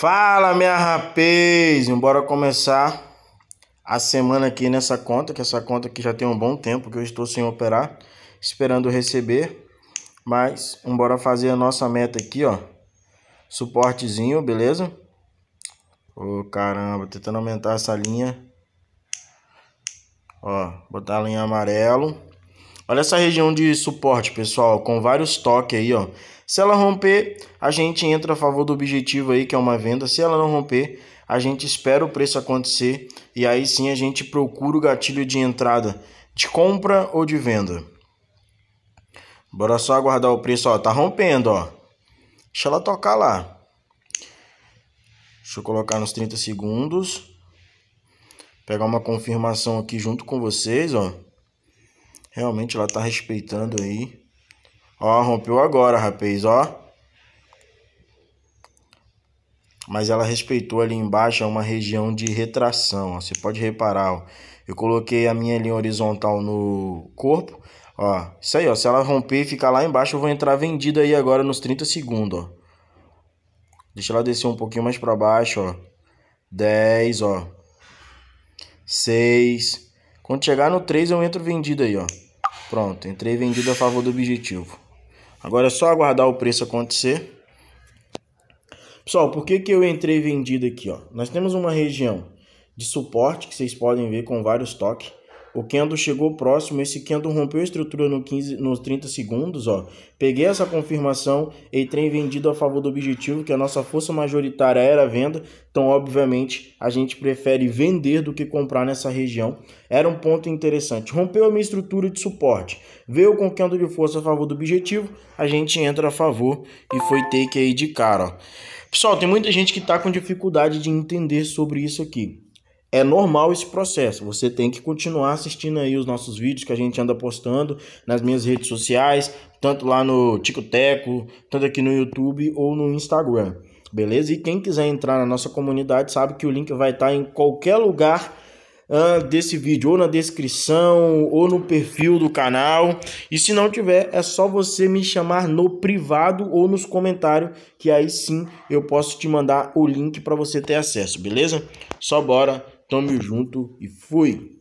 Fala, minha rapaz! Bora começar a semana aqui nessa conta, que essa conta aqui já tem um bom tempo que eu estou sem operar, esperando receber. Mas, bora fazer a nossa meta aqui, ó. Suportezinho, beleza? Ô, oh, caramba, tentando aumentar essa linha. Ó, botar a linha amarelo. Olha essa região de suporte, pessoal, com vários toques aí, ó. Se ela romper, a gente entra a favor do objetivo aí, que é uma venda. Se ela não romper, a gente espera o preço acontecer e aí sim a gente procura o gatilho de entrada de compra ou de venda. Bora só aguardar o preço, ó, tá rompendo, ó. Deixa ela tocar lá. Deixa eu colocar nos 30 segundos. Pegar uma confirmação aqui junto com vocês, ó. Realmente ela tá respeitando aí. Ó, rompeu agora, rapaz, ó. Mas ela respeitou ali embaixo, é uma região de retração, ó. Você pode reparar, ó. Eu coloquei a minha linha horizontal no corpo, ó. Isso aí, ó. Se ela romper e ficar lá embaixo, eu vou entrar vendida aí agora nos 30 segundos, ó. Deixa ela descer um pouquinho mais para baixo, ó. 10, ó. 6. Quando chegar no 3, eu entro vendido aí, ó. Pronto, entrei vendido a favor do objetivo. Agora é só aguardar o preço acontecer. Pessoal, por que, que eu entrei vendido aqui? Ó? Nós temos uma região de suporte que vocês podem ver com vários toques. O Kendo chegou próximo, esse Kendo rompeu a estrutura no 15, nos 30 segundos, ó. Peguei essa confirmação, entrei vendido a favor do objetivo, que a nossa força majoritária era a venda, então obviamente a gente prefere vender do que comprar nessa região. Era um ponto interessante. Rompeu a minha estrutura de suporte, veio com Kendo de força a favor do objetivo, a gente entra a favor e foi take aí de cara, ó. Pessoal, tem muita gente que está com dificuldade de entender sobre isso aqui é normal esse processo. Você tem que continuar assistindo aí os nossos vídeos que a gente anda postando nas minhas redes sociais, tanto lá no TicoTeco, tanto aqui no YouTube ou no Instagram. Beleza? E quem quiser entrar na nossa comunidade sabe que o link vai estar tá em qualquer lugar uh, desse vídeo, ou na descrição, ou no perfil do canal. E se não tiver, é só você me chamar no privado ou nos comentários, que aí sim eu posso te mandar o link para você ter acesso, beleza? Só bora Tamo junto e fui!